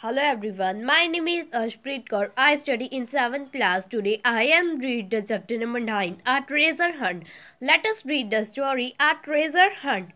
Hello everyone, my name is Ashpreet Kaur. I study in 7th class. Today I am read the chapter number 9, A Treasure Hunt. Let us read the story, A Treasure Hunt.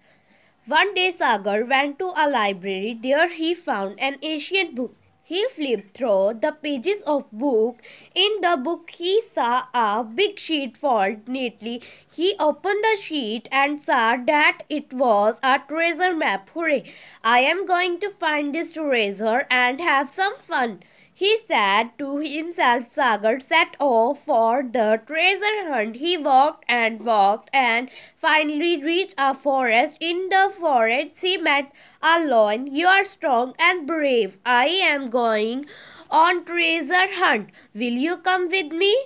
One day Sagar went to a library. There he found an ancient book. He flipped through the pages of book. In the book he saw a big sheet folded neatly. He opened the sheet and saw that it was a treasure map. Hooray! I am going to find this treasure and have some fun. He said to himself, Sagar set off for the treasure hunt. He walked and walked and finally reached a forest. In the forest, he met a lion. You are strong and brave. I am going on treasure hunt. Will you come with me?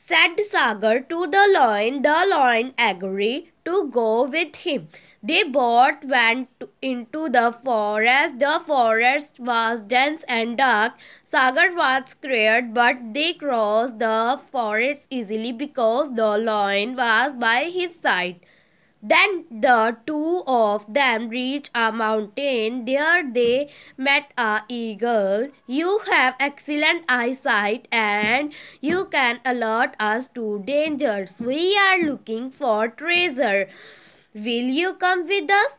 said Sagar to the lion. The lion agreed to go with him. They both went into the forest. The forest was dense and dark. Sagar was scared, but they crossed the forest easily because the lion was by his side. Then the two of them reached a mountain. There they met a eagle. You have excellent eyesight and you can alert us to dangers. We are looking for treasure. Will you come with us?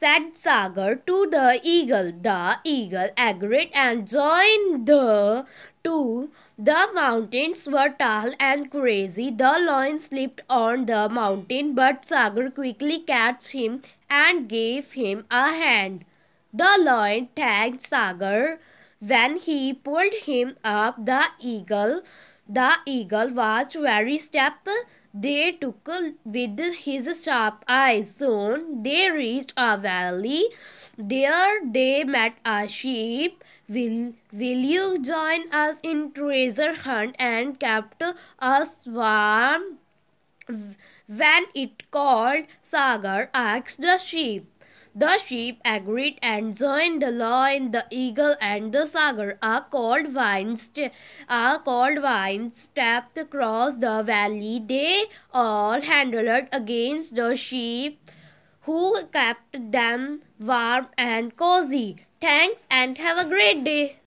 said Sagar to the eagle. The eagle agreed and joined the two. The mountains were tall and crazy. The lion slipped on the mountain, but Sagar quickly catch him and gave him a hand. The lion tagged Sagar. When he pulled him up, the eagle the eagle watched very step. They took with his sharp eyes. Soon they reached a valley. There they met a sheep. Will, will you join us in treasure hunt and kept us warm? When it called, Sagar asked the sheep. The sheep agreed and joined the lion, the eagle, and the sagar are called vines. Are called vines stepped across the valley. They all handled against the sheep, who kept them warm and cozy. Thanks and have a great day.